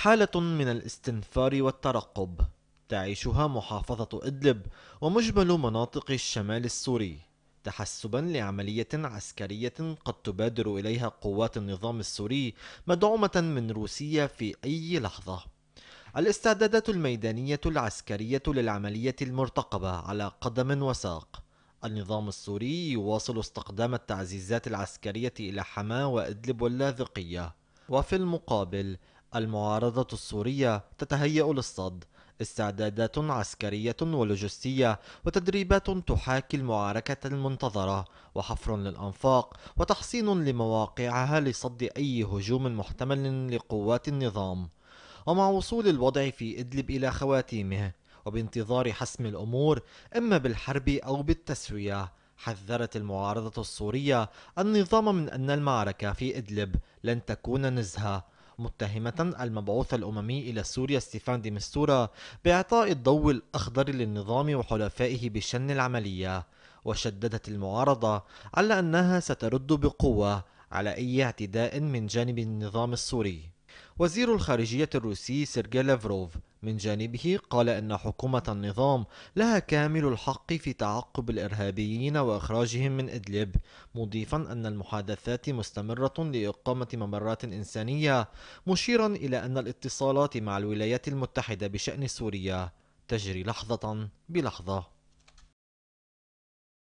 حالة من الاستنفار والترقب تعيشها محافظة إدلب ومجمل مناطق الشمال السوري تحسبا لعملية عسكرية قد تبادر إليها قوات النظام السوري مدعومة من روسيا في أي لحظة الاستعدادات الميدانية العسكرية للعملية المرتقبة على قدم وساق النظام السوري يواصل استقدام التعزيزات العسكرية إلى حماة وإدلب واللاذقية وفي المقابل المعارضة السورية تتهيأ للصد استعدادات عسكرية ولوجستية وتدريبات تحاكي المعاركة المنتظرة وحفر للأنفاق وتحصين لمواقعها لصد أي هجوم محتمل لقوات النظام ومع وصول الوضع في إدلب إلى خواتيمه وبانتظار حسم الأمور إما بالحرب أو بالتسوية حذرت المعارضة السورية النظام من أن المعركة في إدلب لن تكون نزهة متهمة المبعوث الأممي إلى سوريا ستيفان دي مستورا بإعطاء الضوء الأخضر للنظام وحلفائه بشن العملية وشددت المعارضة على أنها سترد بقوة على أي اعتداء من جانب النظام السوري وزير الخارجية الروسي سيرجي لافروف من جانبه قال ان حكومه النظام لها كامل الحق في تعقب الارهابيين واخراجهم من ادلب مضيفا ان المحادثات مستمره لاقامه ممرات انسانيه مشيرا الى ان الاتصالات مع الولايات المتحده بشان سوريا تجري لحظه بلحظه